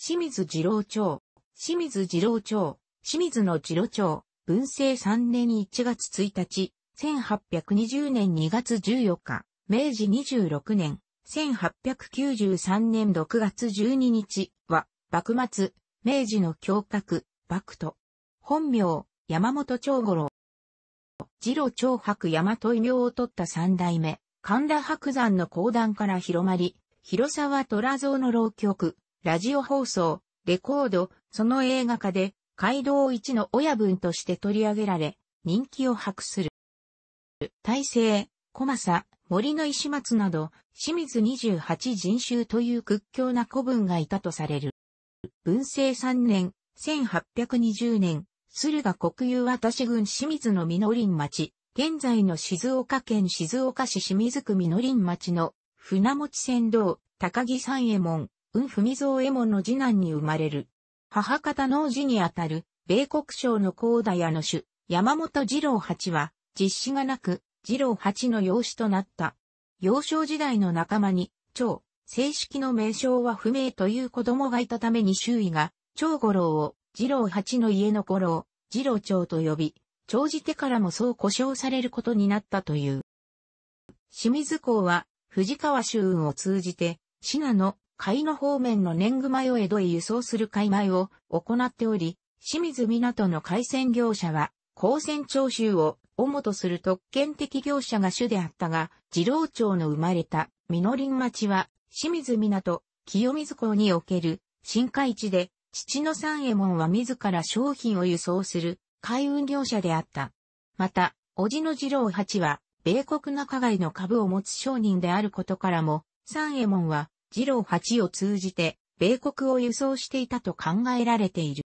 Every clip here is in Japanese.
清水二郎町、清水二郎町、清水の二郎町、文政3年1月1日、1820年2月14日、明治26年、1893年6月12日は、幕末、明治の教閣、幕都。本名、山本長五郎。次郎長白山と異名を取った三代目、神田白山の講談から広まり、広沢虎蔵の老曲、ラジオ放送、レコード、その映画化で、街道一の親分として取り上げられ、人気を博する。大成、小政、森の石松など、清水28人衆という屈強な古文がいたとされる。文政3年、1820年、駿河国有渡し郡清水の実林町、現在の静岡県静岡市清水区実林町の船持船道、高木三右衛門、文文蔵右衛門の次男に生まれる。母方の字にあたる、米国省の高田屋の主、山本二郎八は、実子がなく、二郎八の養子となった。幼少時代の仲間に、長、正式の名称は不明という子供がいたために周囲が、長五郎を、二郎八の家の五郎、二郎長と呼び、長じてからもそう呼称されることになったという。清水港は、藤川周運を通じて、信濃、海の方面の年貢米を江戸へ輸送する海米を行っており、清水港の海鮮業者は、高専徴収を主とする特権的業者が主であったが、二郎町の生まれた、実林町は、清水港、清水港における、深海地で、父の三右衛門は自ら商品を輸送する、海運業者であった。また、叔父の二郎八は、米国中買の株を持つ商人であることからも、三右衛門は、ジロー8を通じて、米国を輸送していたと考えられている。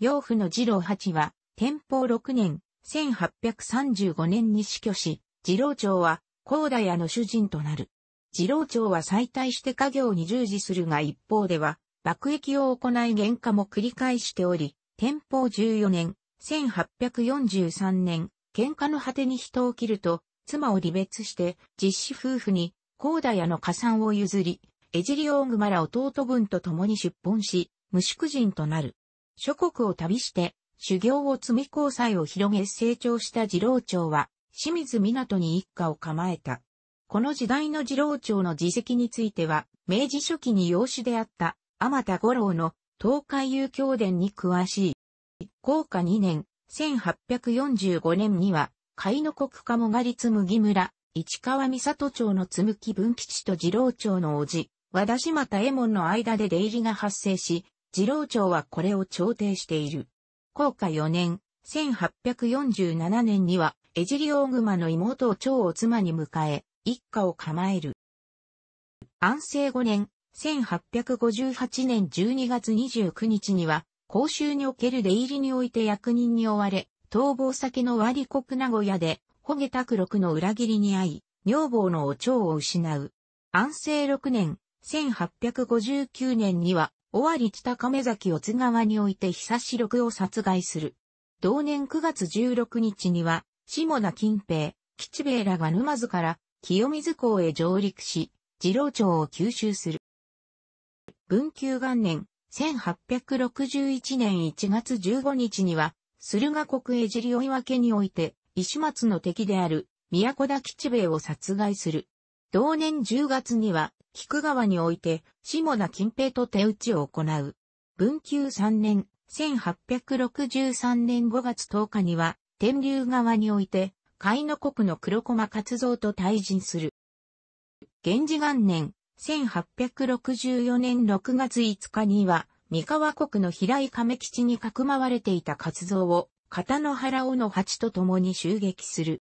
養父のジロー8は、天保6年、1835年に死去し、次郎長は、高田屋の主人となる。次郎長は再退して家業に従事するが一方では、爆撃を行い喧嘩も繰り返しており、天保14年、1843年、喧嘩の果てに人を切ると、妻を離別して、実子夫婦に高田屋の加算を譲り、エジリオングマら弟分と共に出奔し、無宿人となる。諸国を旅して、修行を積み交際を広げ成長した次郎長は、清水港に一家を構えた。この時代の次郎長の自責については、明治初期に養子であった、天田五郎の東海遊興伝に詳しい。高下2年、1845年には、海の国家もがり紬村、市川三里町のつむき吉と次郎町のおじ、和田島田右衛門の間で出入りが発生し、次郎町はこれを調停している。高下4年、1847年には、江尻大熊の妹を長を妻に迎え、一家を構える。安政5年、1858年12月29日には、公衆における出入りにおいて役人に追われ、逃亡先の割国名古屋で、たくろ六の裏切りに遭い、女房のお蝶を失う。安政六年、1859年には、尾張北亀崎を津川において久し六を殺害する。同年9月16日には、下田近平、吉兵衛らが沼津から清水港へ上陸し、次郎町を吸収する。文久元年、1861年1月15日には、駿河国江尻追分において、石松の敵である、宮古田吉兵衛を殺害する。同年10月には、菊川において、下田金平と手打ちを行う。文久3年、1863年5月10日には、天竜川において、海の国の黒駒活動と対陣する。源氏元年、1864年6月5日には、三河国の平井亀吉にかくまわれていた活動を片野原尾の八と共に襲撃する。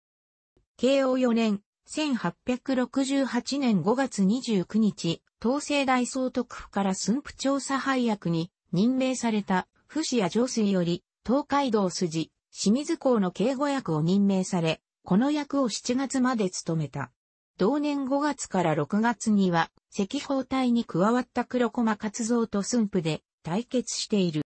慶応4年、1868年5月29日、東西大総督府から駿府調査配役に任命された、不死や上水より、東海道筋、清水港の警護役を任命され、この役を7月まで務めた。同年5月から6月には、赤包隊に加わった黒駒活動と駿府で対決している。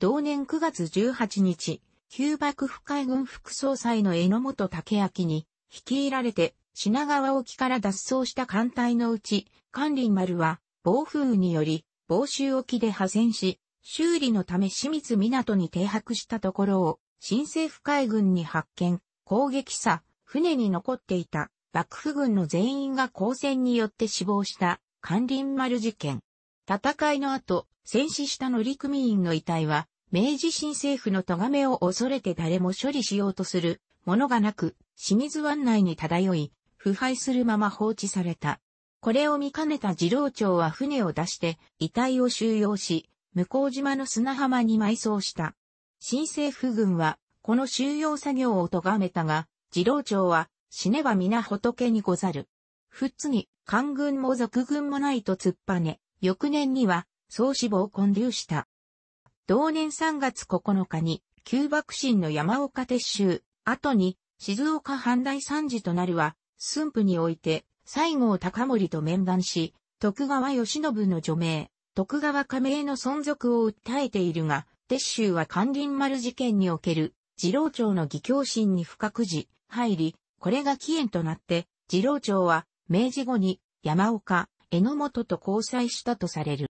同年9月18日、旧幕府海軍副総裁の榎本武明に率いられて品川沖から脱走した艦隊のうち、関林丸は暴風雨により防州沖で破線し、修理のため清水港に停泊したところを新政府海軍に発見、攻撃さ、船に残っていた幕府軍の全員が交戦によって死亡した関林丸事件。戦いの後、戦死した乗組員の遺体は、明治新政府の咎めを恐れて誰も処理しようとするものがなく、清水湾内に漂い、腐敗するまま放置された。これを見かねた次郎長は船を出して遺体を収容し、向島の砂浜に埋葬した。新政府軍は、この収容作業を咎めたが、次郎長は、死ねば皆仏にござる。ふっつに、官軍も俗軍もないと突っぱね。翌年には、総死亡混流した。同年3月9日に、旧幕臣の山岡撤収、後に、静岡藩大参事となるは、駿府において、西郷隆盛と面談し、徳川慶喜の除名、徳川加盟の存続を訴えているが、鉄州は関林丸事件における、次郎長の義教心に不覚時、入り、これが起源となって、次郎長は、明治後に、山岡、榎本と交際したとされる。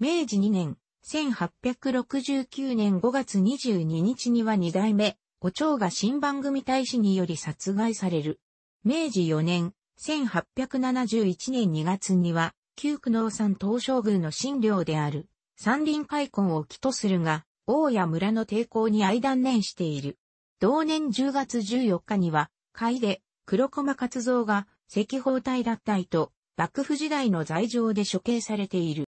明治2年、1869年5月22日には二代目、お蝶が新番組大使により殺害される。明治4年、1871年2月には、旧久能山東照宮の新領である、山林開墾を起とするが、王や村の抵抗に相断念している。同年10月14日には、海で、黒駒活造が、赤包帯脱退と、幕府時代の罪状で処刑されている。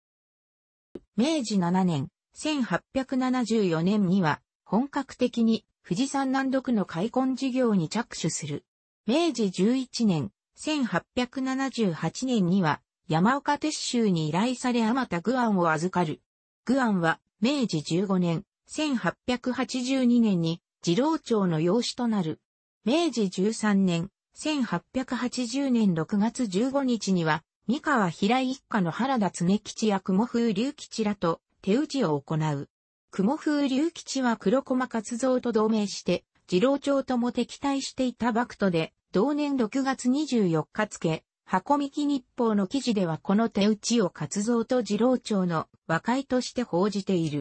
明治7年、1874年には、本格的に富士山南独の開墾事業に着手する。明治11年、1878年には、山岡鉄州に依頼されあまた具ンを預かる。具ンは、明治15年、1882年に、二郎町の養子となる。明治13年、1880年6月15日には、三河平井一家の原田常吉や雲風龍吉らと手打ちを行う。雲風龍吉は黒駒活動と同盟して、次郎長とも敵対していた幕府で、同年6月24日付、箱引木日報の記事ではこの手打ちを活動と次郎長の和解として報じている。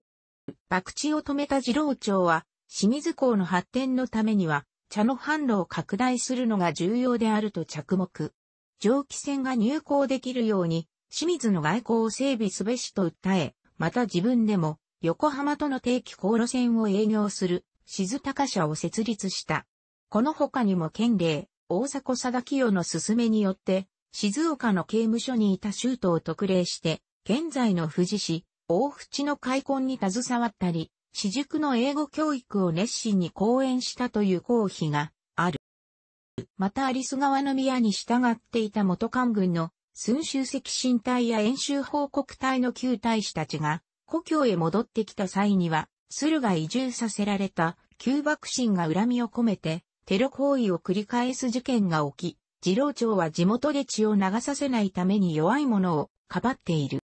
博打を止めた次郎長は、清水港の発展のためには、茶の販路を拡大するのが重要であると着目。蒸気船が入港できるように、清水の外交を整備すべしと訴え、また自分でも、横浜との定期航路線を営業する、静高社を設立した。この他にも県令、大迫貞清の勧めによって、静岡の刑務所にいた州都を特例して、現在の富士市、大淵の開墾に携わったり、私塾の英語教育を熱心に講演したという公費がある。またアリス川の宮に従っていた元官軍の寸州赤身隊や演習報告隊の旧隊士たちが故郷へ戻ってきた際には、駿河移住させられた旧幕臣が恨みを込めてテロ行為を繰り返す事件が起き、次郎長は地元で血を流させないために弱い者をかばっている。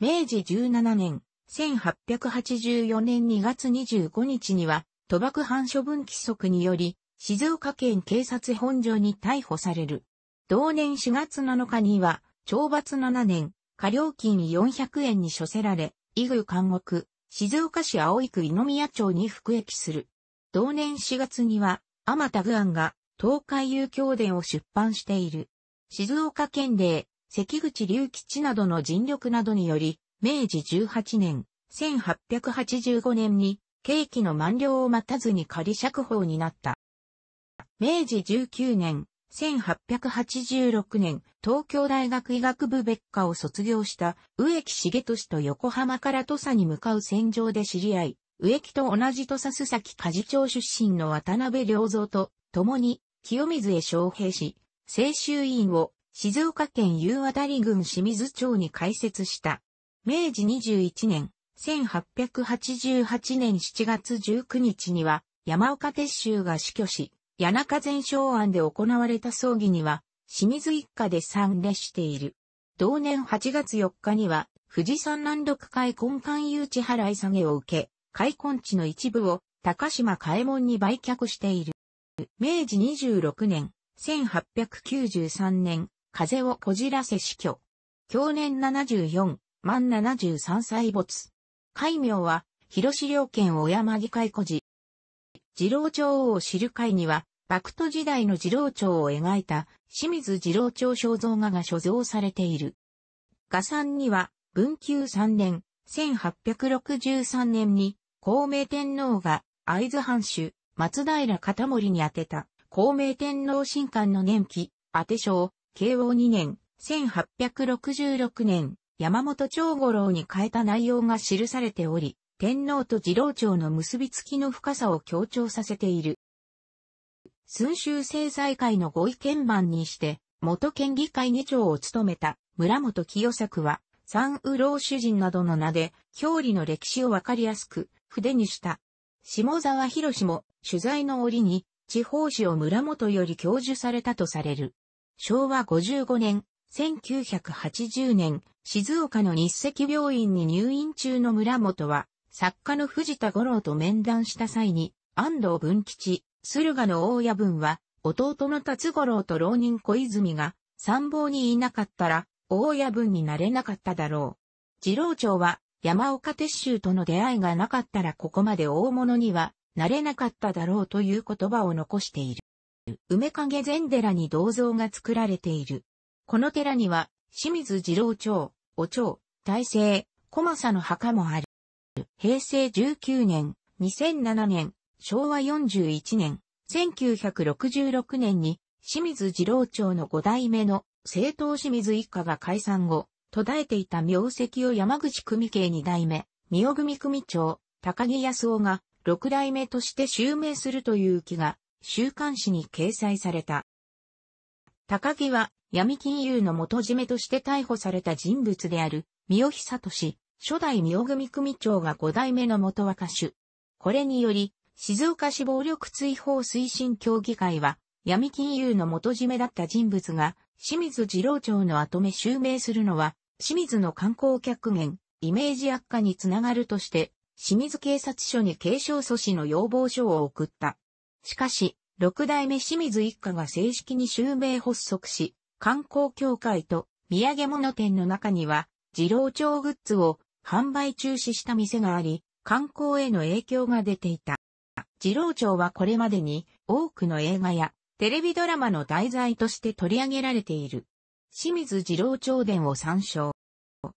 明治17年、1884年2月25日には、賭博犯処分規則により、静岡県警察本庁に逮捕される。同年4月7日には、懲罰7年、過料金400円に処せられ、伊具監獄、静岡市井区井宮町に服役する。同年4月には、天田具案が、東海遊教伝を出版している。静岡県令、関口隆吉などの尽力などにより、明治18年、1885年に、刑期の満了を待たずに仮釈放になった。明治19年、1886年、東京大学医学部別科を卒業した植木茂俊と横浜から土佐に向かう戦場で知り合い、植木と同じ土佐須崎事町出身の渡辺良造と共に清水へ招聘し、青州委員を静岡県夕渡郡清水町に開設した。明治21年、1888年7月19日には、山岡鉄州が死去し、谷中全焼案で行われた葬儀には、清水一家で参列している。同年8月4日には、富士山南六海根幹誘致払い下げを受け、開墾地の一部を高島開門に売却している。明治26年、1893年、風をこじらせ死去。去年74、満73歳没。戒名は、広志良県小山議会孤児。二郎長を知る会には、幕徒時代の二郎長を描いた清水二郎長肖像画が所蔵されている。画産には、文久3年、1863年に、孝明天皇が会津藩主、松平片森に宛てた、孝明天皇神官の年期、宛て書を、慶応2年、1866年、山本長五郎に変えた内容が記されており、天皇と次郎長の結びつきの深さを強調させている。寸州政財会のご意見番にして、元県議会議長を務めた村本清作は、三右郎主人などの名で、表裏の歴史をわかりやすく、筆にした。下沢博士も、取材の折に、地方史を村本より教授されたとされる。昭和55年、1980年、静岡の日赤病院に入院中の村本は、作家の藤田五郎と面談した際に、安藤文吉、駿河の大家文は、弟の達五郎と浪人小泉が、参謀にいなかったら、大家文になれなかっただろう。次郎長は、山岡鉄州との出会いがなかったらここまで大物には、なれなかっただろうという言葉を残している。梅影禅寺に銅像が作られている。この寺には、清水次郎町、お町、大成、小政の墓もある。平成19年、2007年、昭和41年、1966年に、清水次郎町の5代目の政党清水一家が解散後、途絶えていた名跡を山口組系2代目、三尾組組長、高木康夫が6代目として襲名するという記が、週刊誌に掲載された。高木は闇金融の元締めとして逮捕された人物である、三尾久俊、初代三尾組組長が五代目の元若手。これにより、静岡市暴力追放推進協議会は、闇金融の元締めだった人物が、清水次郎長の後目襲名するのは、清水の観光客源、イメージ悪化につながるとして、清水警察署に継承阻止の要望書を送った。しかし、六代目清水一家が正式に襲名発足し、観光協会と土産物店の中には、二郎町グッズを販売中止した店があり、観光への影響が出ていた。二郎町はこれまでに多くの映画やテレビドラマの題材として取り上げられている。清水二郎町伝を参照。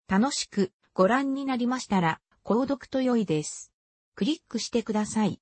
楽しくご覧になりましたら、購読と良いです。クリックしてください。